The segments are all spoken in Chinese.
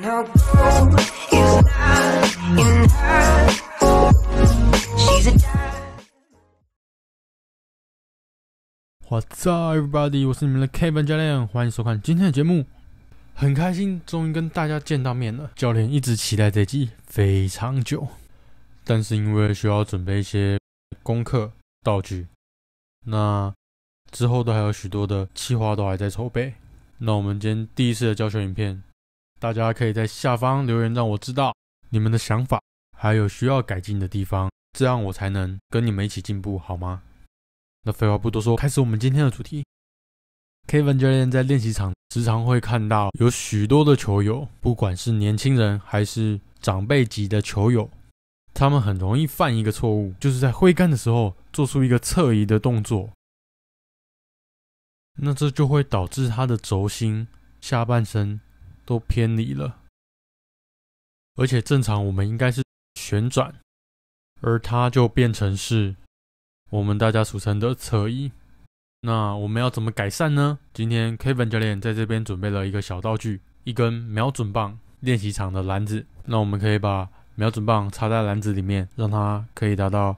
up, e v e r y b o d y 我是你们的 Kevin 教练，欢迎收看今天的节目。很开心，终于跟大家见到面了。教练一直期待这集非常久，但是因为需要准备一些功课道具，那之后都还有许多的计划都还在筹备。那我们今天第一次的教学影片。大家可以在下方留言，让我知道你们的想法，还有需要改进的地方，这样我才能跟你们一起进步，好吗？那废话不多说，开始我们今天的主题。Kevin 教练在练习场时常会看到有许多的球友，不管是年轻人还是长辈级的球友，他们很容易犯一个错误，就是在挥杆的时候做出一个侧移的动作。那这就会导致他的轴心下半身。都偏离了，而且正常我们应该是旋转，而它就变成是我们大家俗称的侧衣。那我们要怎么改善呢？今天 Kevin 教练在这边准备了一个小道具，一根瞄准棒，练习场的篮子。那我们可以把瞄准棒插在篮子里面，让它可以达到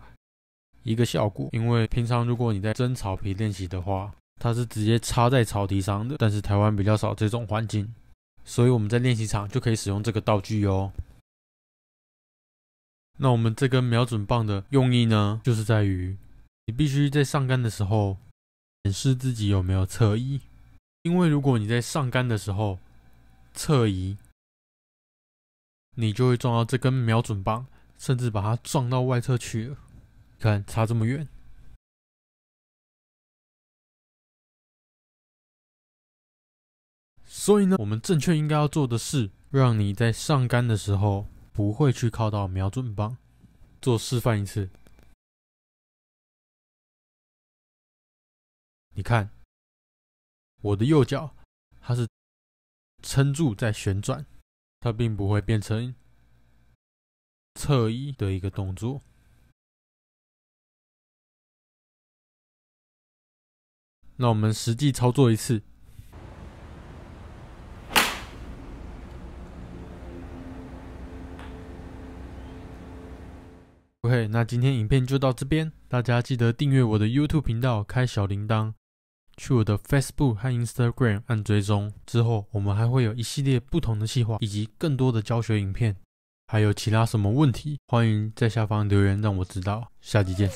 一个效果。因为平常如果你在真草皮练习的话，它是直接插在草皮上的，但是台湾比较少这种环境。所以我们在练习场就可以使用这个道具哟。那我们这根瞄准棒的用意呢，就是在于你必须在上杆的时候显示自己有没有侧移，因为如果你在上杆的时候侧移，你就会撞到这根瞄准棒，甚至把它撞到外侧去了。看，差这么远。所以呢，我们正确应该要做的是，让你在上杆的时候不会去靠到瞄准棒。做示范一次，你看，我的右脚它是撑住在旋转，它并不会变成侧移的一个动作。那我们实际操作一次。OK，那今天影片就到这边，大家记得订阅我的 YouTube 频道，开小铃铛，去我的 Facebook 和 Instagram 按追踪。之后我们还会有一系列不同的计划以及更多的教学影片。还有其他什么问题，欢迎在下方留言让我知道。下集见。